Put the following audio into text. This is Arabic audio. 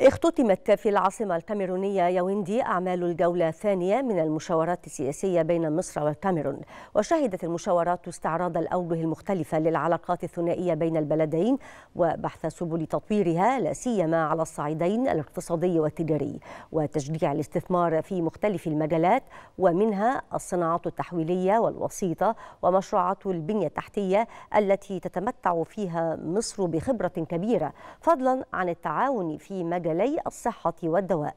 اختتمت في العاصمة الكاميرونية يوندي أعمال الجولة الثانية من المشاورات السياسية بين مصر والكاميرون وشهدت المشاورات استعراض الأوجه المختلفة للعلاقات الثنائية بين البلدين وبحث سبل تطويرها لا سيما على الصعيدين الاقتصادي والتجاري وتشجيع الاستثمار في مختلف المجالات ومنها الصناعات التحويلية والوسيطة ومشروعات البنية التحتية التي تتمتع فيها مصر بخبرة كبيرة فضلا عن التعاون في مجال الصحة والدواء